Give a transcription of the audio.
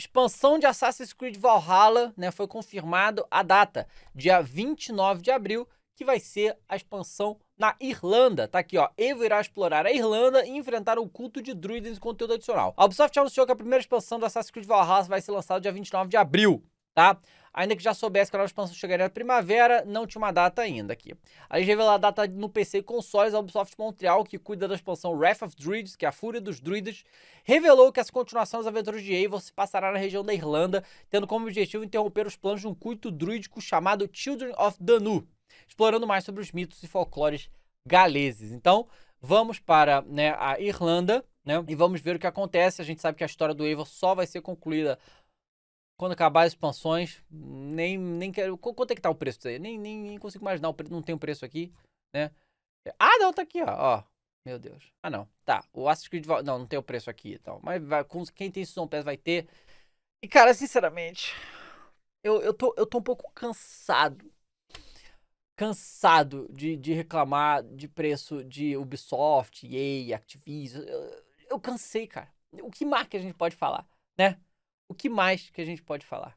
Expansão de Assassin's Creed Valhalla, né, foi confirmado a data, dia 29 de abril, que vai ser a expansão na Irlanda. Tá aqui, ó. Evo irá explorar a Irlanda e enfrentar o culto de druidas e conteúdo adicional. A Ubisoft anunciou que a primeira expansão do Assassin's Creed Valhalla vai ser lançada dia 29 de abril, tá? ainda que já soubesse que a nova expansão chegaria na primavera, não tinha uma data ainda aqui. A gente revelou a data no PC e consoles, a Ubisoft Montreal, que cuida da expansão Wrath of Druids, que é a fúria dos Druids revelou que as continuações das aventuras de Eivor se passará na região da Irlanda, tendo como objetivo interromper os planos de um culto druídico chamado Children of Danu, explorando mais sobre os mitos e folclores galeses. Então, vamos para né, a Irlanda, né, e vamos ver o que acontece. A gente sabe que a história do Eivor só vai ser concluída quando acabar as expansões, nem, nem quero. Quanto é que tá o preço disso aí? Nem, nem, nem, consigo imaginar, não tem o um preço aqui, né? Ah, não, tá aqui, ó. ó. Meu Deus. Ah, não. Tá. O Assassin's Creed. Não, não tem o preço aqui e tal. Mas vai, com, quem tem Season Pass vai ter. E, cara, sinceramente, eu, eu, tô, eu tô um pouco cansado. Cansado de, de reclamar de preço de Ubisoft, EA, Activision. Eu, eu cansei, cara. O que marca a gente pode falar, né? o que mais que a gente pode falar?